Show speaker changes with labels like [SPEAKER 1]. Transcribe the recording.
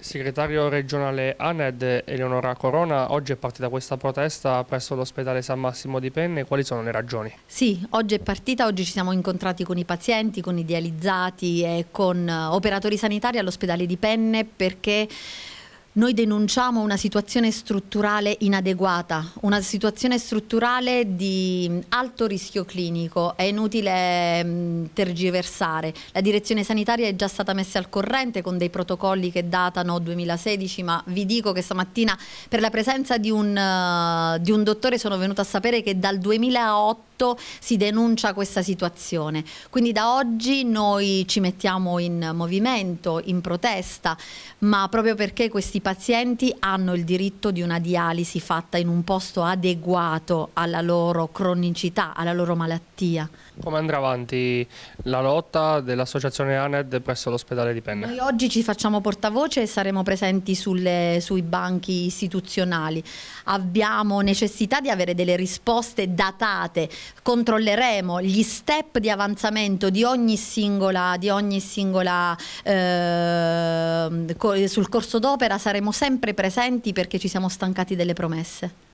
[SPEAKER 1] segretario regionale ANED Eleonora Corona, oggi è partita questa protesta presso l'ospedale San Massimo di Penne, quali sono le ragioni?
[SPEAKER 2] Sì, oggi è partita, oggi ci siamo incontrati con i pazienti, con i dializzati e con eh, operatori sanitari all'ospedale di Penne perché noi denunciamo una situazione strutturale inadeguata, una situazione strutturale di alto rischio clinico, è inutile mh, tergiversare. La direzione sanitaria è già stata messa al corrente con dei protocolli che datano 2016, ma vi dico che stamattina per la presenza di un, uh, di un dottore sono venuta a sapere che dal 2008 si denuncia questa situazione. Quindi da oggi noi ci mettiamo in movimento, in protesta, ma proprio perché questi pazienti hanno il diritto di una dialisi fatta in un posto adeguato alla loro cronicità, alla loro malattia.
[SPEAKER 1] Come andrà avanti la lotta dell'associazione ANED presso l'ospedale di Penne? Noi
[SPEAKER 2] oggi ci facciamo portavoce e saremo presenti sulle, sui banchi istituzionali. Abbiamo necessità di avere delle risposte datate, controlleremo gli step di avanzamento di ogni singola, di ogni singola eh, sul corso d'opera saremo saremo sempre presenti perché ci siamo stancati delle promesse.